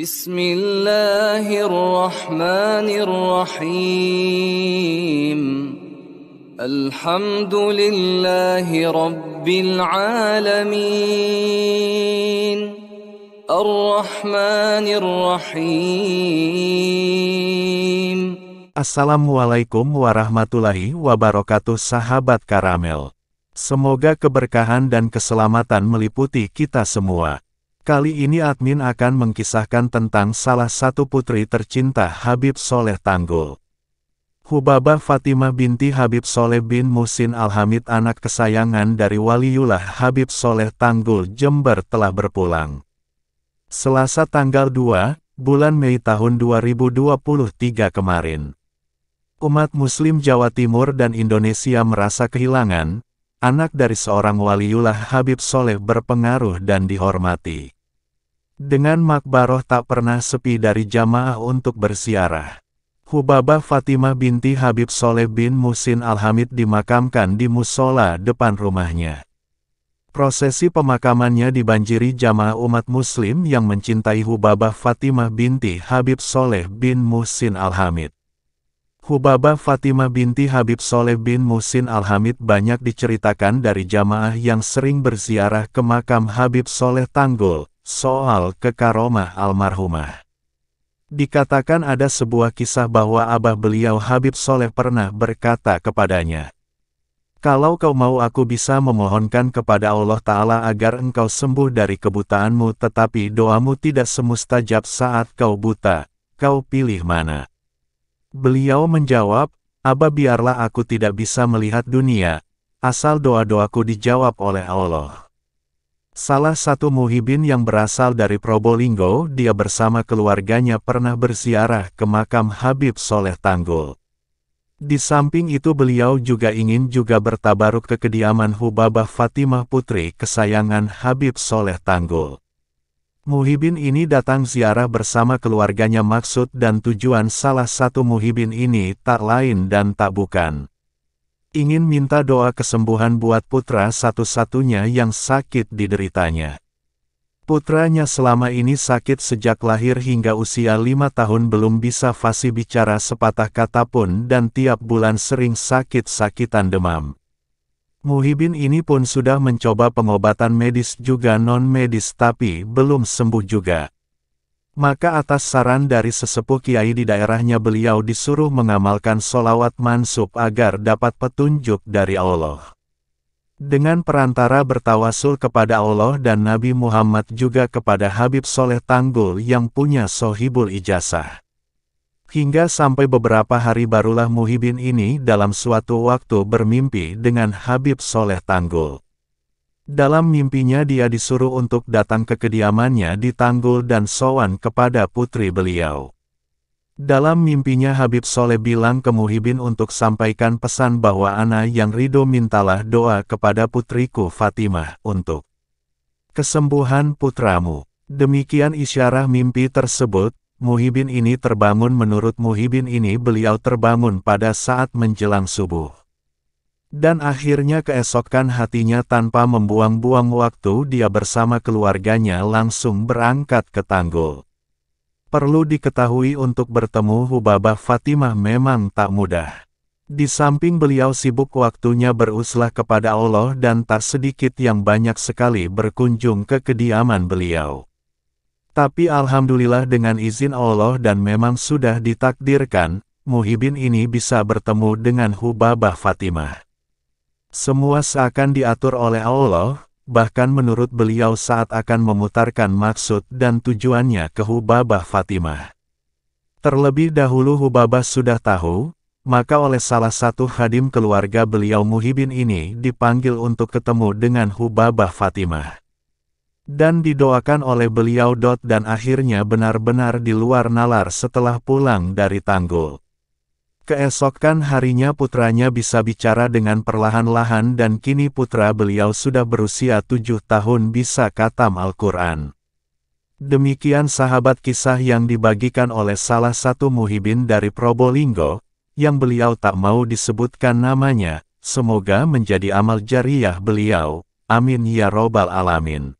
Bismillahirrahmanirrahim. Alhamdulillahi Rabbil alamin. Assalamualaikum warahmatullahi wabarakatuh sahabat karamel. Semoga keberkahan dan keselamatan meliputi kita semua. Kali ini admin akan mengkisahkan tentang salah satu putri tercinta Habib Soleh Tanggul. Hubabah Fatimah binti Habib Soleh bin Musin Alhamid anak kesayangan dari Waliullah Habib Soleh Tanggul Jember telah berpulang. Selasa tanggal 2, bulan Mei tahun 2023 kemarin. Umat Muslim Jawa Timur dan Indonesia merasa kehilangan, anak dari seorang waliullah Habib Soleh berpengaruh dan dihormati. Dengan makbaroh tak pernah sepi dari jamaah untuk bersiarah. Hubabah Fatimah binti Habib Soleh bin Musin Alhamid dimakamkan di musola depan rumahnya. Prosesi pemakamannya dibanjiri jamaah umat muslim yang mencintai Hubabah Fatimah binti Habib Soleh bin Musin Alhamid. Hubabah Fatimah binti Habib Soleh bin Musin Al-Hamid banyak diceritakan dari jamaah yang sering berziarah ke makam Habib Soleh Tanggul, soal kekaromah almarhumah. Dikatakan ada sebuah kisah bahwa abah beliau Habib Soleh pernah berkata kepadanya, Kalau kau mau aku bisa memohonkan kepada Allah Ta'ala agar engkau sembuh dari kebutaanmu tetapi doamu tidak semustajab saat kau buta, kau pilih mana. Beliau menjawab, Aba biarlah aku tidak bisa melihat dunia, asal doa-doaku dijawab oleh Allah. Salah satu muhibin yang berasal dari Probolinggo, dia bersama keluarganya pernah bersiarah ke makam Habib Soleh Tanggul. Di samping itu beliau juga ingin juga bertabaruk ke kediaman Hubabah Fatimah Putri kesayangan Habib Soleh Tanggul. Muhibin ini datang ziarah bersama keluarganya maksud dan tujuan salah satu muhibin ini tak lain dan tak bukan. Ingin minta doa kesembuhan buat putra satu-satunya yang sakit dideritanya. Putranya selama ini sakit sejak lahir hingga usia lima tahun belum bisa fasih bicara sepatah kata pun dan tiap bulan sering sakit-sakitan demam. Muhibin ini pun sudah mencoba pengobatan medis juga non-medis tapi belum sembuh juga. Maka atas saran dari sesepuh kiai di daerahnya beliau disuruh mengamalkan solawat mansub agar dapat petunjuk dari Allah. Dengan perantara bertawasul kepada Allah dan Nabi Muhammad juga kepada Habib Soleh Tanggul yang punya sohibul ijazah. Hingga sampai beberapa hari barulah Muhibin ini dalam suatu waktu bermimpi dengan Habib Soleh Tanggul. Dalam mimpinya dia disuruh untuk datang ke kediamannya di Tanggul dan sowan kepada putri beliau. Dalam mimpinya Habib Soleh bilang ke Muhibin untuk sampaikan pesan bahwa Ana yang ridho mintalah doa kepada putriku Fatimah untuk kesembuhan putramu. Demikian isyarah mimpi tersebut, Muhibin ini terbangun menurut Muhibin ini beliau terbangun pada saat menjelang subuh. Dan akhirnya keesokan hatinya tanpa membuang-buang waktu dia bersama keluarganya langsung berangkat ke Tanggul. Perlu diketahui untuk bertemu Hubabah Fatimah memang tak mudah. Di samping beliau sibuk waktunya beruslah kepada Allah dan tak sedikit yang banyak sekali berkunjung ke kediaman beliau. Tapi Alhamdulillah dengan izin Allah dan memang sudah ditakdirkan, Muhibin ini bisa bertemu dengan Hubabah Fatimah. Semua seakan diatur oleh Allah, bahkan menurut beliau saat akan memutarkan maksud dan tujuannya ke Hubabah Fatimah. Terlebih dahulu Hubabah sudah tahu, maka oleh salah satu khadim keluarga beliau Muhibin ini dipanggil untuk ketemu dengan Hubabah Fatimah dan didoakan oleh beliau. Dan akhirnya benar-benar di luar nalar setelah pulang dari tanggul. Keesokan harinya putranya bisa bicara dengan perlahan-lahan dan kini putra beliau sudah berusia tujuh tahun bisa katam Al-Quran. Demikian sahabat kisah yang dibagikan oleh salah satu muhibin dari Probolinggo, yang beliau tak mau disebutkan namanya, semoga menjadi amal jariah beliau. Amin ya robbal alamin.